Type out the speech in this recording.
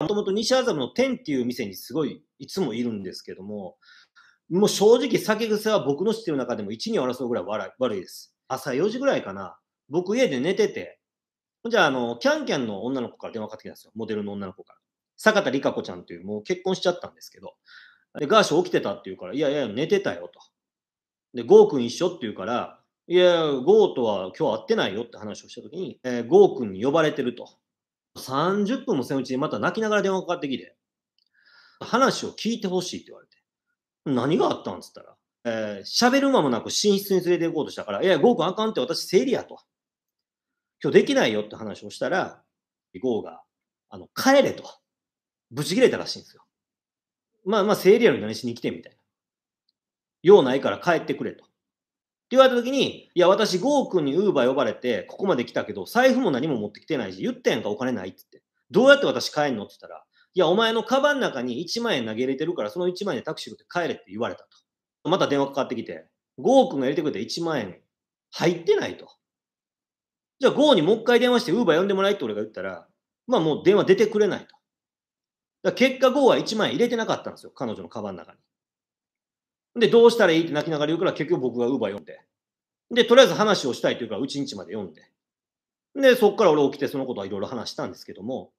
もともと西麻布の天っていう店にすごいいつもいるんですけども、もう正直酒癖は僕の知ってる中でも1、2を争うぐらい悪いです。朝4時ぐらいかな。僕家で寝てて、じゃあ、あの、キャンキャンの女の子から電話かかってきたんですよ。モデルの女の子から。坂田理香子ちゃんっていう、もう結婚しちゃったんですけど。で、ガーシュ起きてたって言うから、いやいや、寝てたよと。で、ゴー君一緒って言うから、いや、ゴーとは今日会ってないよって話をしたときに、えー、ゴー君に呼ばれてると。30分もせんうちにまた泣きながら電話かかってきて、話を聞いてほしいって言われて。何があったんつったら、えー、喋る間もなく寝室に連れて行こうとしたから、いや、ゴーくんあかんって私生理やと。今日できないよって話をしたら、ゴーが、あの、帰れと。ブチ切れたらしいんですよ。まあまあ、生理やのに何しに来てみたいな。用ないから帰ってくれと。って言われた時に、いや、私、ゴー君にウーバー呼ばれて、ここまで来たけど、財布も何も持ってきてないし、言ってんか、お金ないっ言って。どうやって私帰んのって言ったら、いや、お前のカバンの中に1万円投げ入れてるから、その1万円でタクシー乗って帰れって言われたと。また電話かかってきて、ゴー君が入れてくれた1万円入ってないと。じゃあ、ゴーにもう一回電話して、ウーバー呼んでもらえって俺が言ったら、まあもう電話出てくれないと。だ結果、ゴーは1万円入れてなかったんですよ、彼女のカバンの中に。で、どうしたらいいって泣きながら言うから、結局僕がウーバー読んで。で、とりあえず話をしたいというから、うちんちまで読んで。で、そこから俺起きてそのことはいろいろ話したんですけども、